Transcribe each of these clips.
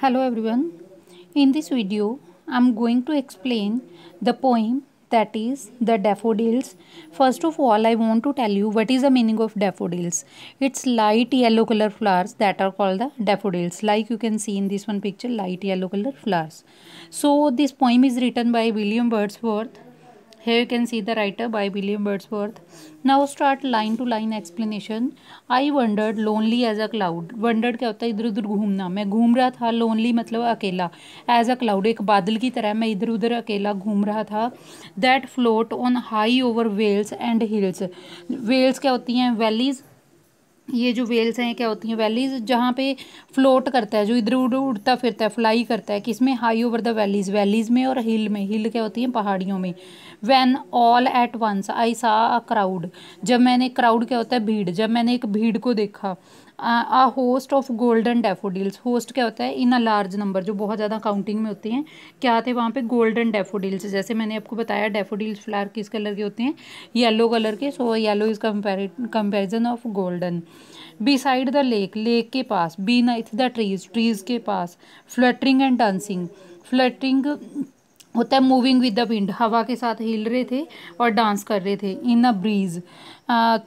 Hello everyone. In this video, I'm going to explain the poem that is the daffodils. First of all, I want to tell you what is the meaning of daffodils. It's light yellow color flowers that are called the daffodils. Like you can see in this one picture, light yellow color flowers. So this poem is written by William Wordsworth Here you can see the writer by William Wordsworth. Now start line to line explanation. I wandered lonely as a cloud. wandered kya hota hai idhar udhar घूमना main घूम raha tha lonely matlab akela as a cloud ek badal ki tarah main idhar udhar akela घूम raha tha That float on high over vales and hills. vales kya hoti hain valleys ये जो Wales हैं क्या होती हैं valleys जहाँ पे float करता है जो इधर उधर उड़ता फिरता है फ्लाई करता है किसमें high over the valleys valleys में और हिल में हिल क्या होती हैं पहाड़ियों में when all at once I saw a crowd जब मैंने क्राउड क्या होता है भीड़ जब मैंने एक भीड़ को देखा a host of golden daffodils host क्या होता है इन अ लार्ज नंबर जो बहुत ज़्यादा काउंटिंग में होती हैं क्या थे वहाँ पे गोल्डन डेफोडिल्स जैसे मैंने आपको बताया डेफोडिल्स फ्लावर किस कलर के होते हैं येलो कलर के so yellow is comparison of golden side the lake lake के पास beneath the trees trees के पास फ्लटरिंग एंड डांसिंग फ्लटरिंग होता है मूविंग विद द विंड हवा के साथ हिल रहे थे और डांस कर रहे थे इन अ ब्रीज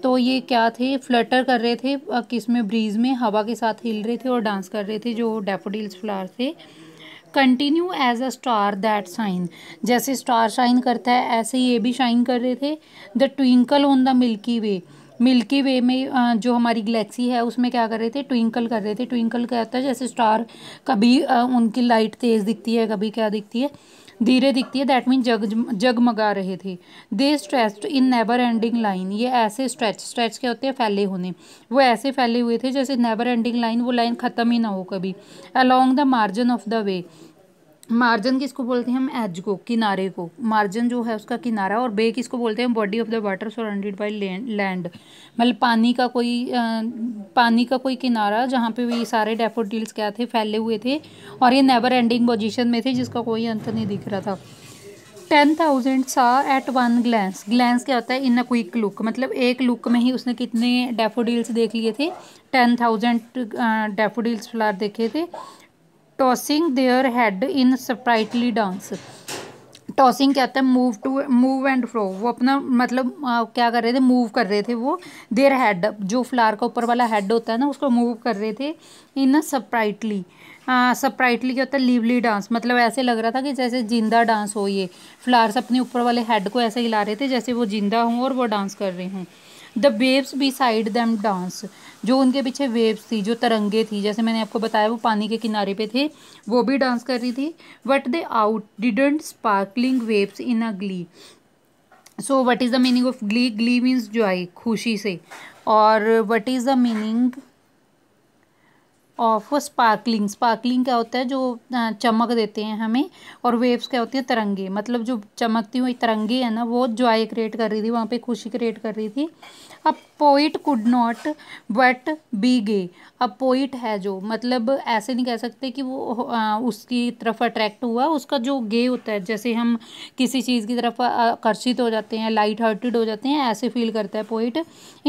तो ये क्या थे फ्लटर कर रहे थे किस में ब्रीज में हवा के साथ हिल रहे थे और डांस कर रहे थे जो डेफोडिल्स फ्लावर थे continue as a star that shine जैसे स्टार शाइन करता है ऐसे ये भी शाइन कर रहे थे the twinkle on the milky way milky way में जो हमारी गलेक्सी है उसमें क्या कर रहे थे ट्विंकल कर रहे थे ट्विंकल क्या होता है जैसे स्टार कभी उनकी लाइट तेज़ दिखती है कभी क्या दिखती है धीरे दिखती है दैट मीन जग जगमगा रहे थे they stretched in never ending line ये ऐसे स्ट्रेच स्ट्रेच क्या होते हैं फैले होने वो ऐसे फैले हुए थे जैसे नेवर एंडिंग लाइन वो लाइन ख़त्म ही ना हो कभी along the margin of the way margin किसको बोलते हैं हम एज को किनारे को मार्जन जो है उसका किनारा और बे किसको बोलते हैं body of the water surrounded by land मतलब पानी का कोई आ, पानी का कोई किनारा जहाँ पे भी सारे डेफोडील्स क्या थे फैले हुए थे और ये नेवर एंडिंग पोजिशन में थे जिसका कोई अंत नहीं दिख रहा था ten thousand saw at one glance glance क्या होता है इन अ क्विक लुक मतलब एक लुक में ही उसने कितने डेफोडील्स देख लिए थे टेन थाउजेंड डेफोडील्स फ्लार देखे थे tossing their head in sprightly dance tossing कहते हैं move to move and fro वो अपना मतलब आ, क्या कर रहे थे मूव कर रहे थे वो देयर हेड जो फ्लावर का ऊपर वाला हेड होता है ना उसको मूव कर रहे थे इन सप्राइटली सप्राइटली क्या होता है लिवली डांस मतलब ऐसे लग रहा था कि जैसे जिंदा डांस हो ये फ्लावर्स अपने ऊपर वाले हेड को ऐसे हिला रहे थे जैसे वो जिंदा हों और वो डांस कर रहे हों the waves beside them dance जो उनके पीछे वेव्स थी जो तरंगे थी जैसे मैंने आपको बताया वो पानी के किनारे पे थे वो भी डांस कर रही थी वट दे आउट डिडेंट sparkling waves in a glee so what is the meaning of glee glee means joy खुशी से और what is the meaning of sparkling sparkling क्या होता है जो चमक देते हैं हमें और वेव्स क्या होती है तरंगे मतलब जो चमकती हुई तरंगे है ना वो जॉय क्रिएट कर रही थी वहाँ पे खुशी क्रिएट कर रही थी अब poet could not but be gay अब पोइट है जो मतलब ऐसे नहीं कह सकते कि वो आ, उसकी तरफ अट्रैक्ट हुआ उसका जो गे होता है जैसे हम किसी चीज़ की तरफ आकर्षित हो जाते हैं लाइट हार्टेड हो जाते हैं ऐसे फील करता है पोइट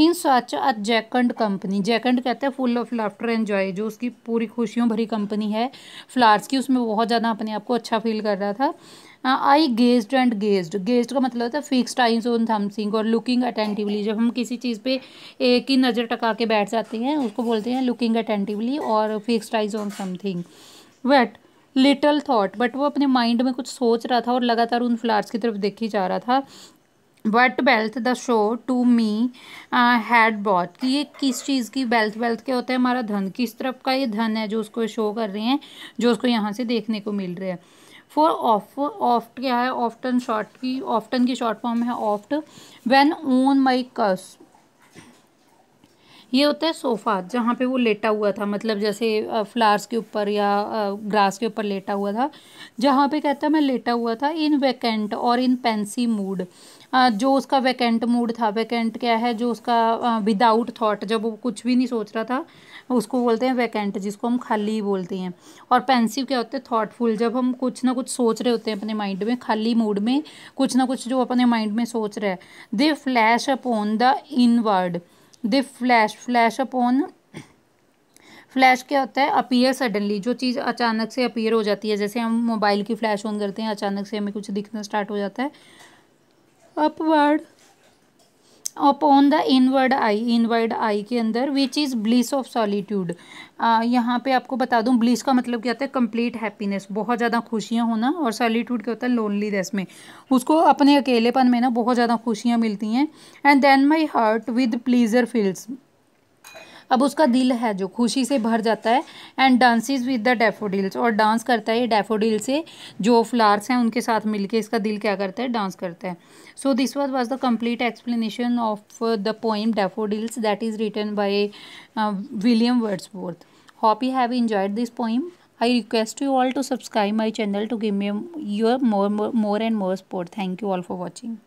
इन सच अ जैकंड कंपनी जैकंड कहते हैं full of laughter and joy जो उसकी पूरी खुशियों भरी कंपनी है फ्लावर्स की उसमें बहुत ज़्यादा अपने आप को अच्छा फील कर रहा था I gazed and gazed gazed का मतलब था फिक्स टाइम्स ऑन समथिंग और लुकिंग अटेंटिवली जब हम किसी चीज़ पे एक ही नज़र टका के बैठ जाते हैं उसको बोलते हैं लुकिंग अटेंटिवली और fix times on something but little thought but वो अपने माइंड में कुछ सोच रहा था और लगातार उन फ्लावर्स की तरफ देखी जा रहा था what wealth the show to me had brought कि ये किस चीज़ की बेल्थ बेल्थ के होता है हमारा धन किस तरफ का ये धन है जो उसको शो कर रहे हैं जो उसको यहाँ से देखने को मिल रहा है फॉर ऑफ ऑफ्ट क्या है ऑफ्टन शॉर्ट की ऑफ्टन की शॉर्ट फॉर्म है oft when on my couch ये होता है सोफ़ा जहाँ पे वो लेटा हुआ था मतलब जैसे फ्लावर्स के ऊपर या ग्रास के ऊपर लेटा हुआ था जहाँ पे कहता है मैं लेटा हुआ था इन वैकेंट और इन पेंसी मूड जो उसका वैकेंट मूड था वैकेंट क्या है जो उसका विदाउट थाट जब वो कुछ भी नहीं सोच रहा था उसको बोलते हैं वैकेंट जिसको हम खाली बोलते हैं और पेंसिव क्या होते हैं थाटफुल जब हम कुछ ना कुछ सोच रहे होते हैं अपने माइंड में खाली मूड में कुछ ना कुछ जो अपने माइंड में सोच रहे हैं they flash upon the inward the flash flash upon flash क्या होता है अपीयर सडनली जो चीज़ अचानक से अपीयर हो जाती है जैसे हम मोबाइल की फ्लैश ऑन करते हैं अचानक से हमें कुछ दिखना स्टार्ट हो जाता है upward upon the inward eye inward eye के अंदर which is bliss of solitude यहाँ पे आपको बता दूँ ब्लिस का मतलब क्या होता है कंप्लीट हैप्पीनेस बहुत ज़्यादा खुशियाँ होना और सॉलीट्यूड क्या होता है लोनलीनेस में उसको अपने अकेलेपन में ना बहुत ज़्यादा खुशियाँ मिलती हैं and then my heart with pleasure fills अब उसका दिल है जो खुशी से भर जाता है and dances with the daffodils और डांस करता है ये से जो फ्लावर्स हैं उनके साथ मिलके इसका दिल क्या करता है डांस करता है so this was was the complete explanation of the poem daffodils that is written by William Wordsworth hope you have enjoyed this poem i request you all to subscribe my channel to give me your more more, more and more support thank you all for watching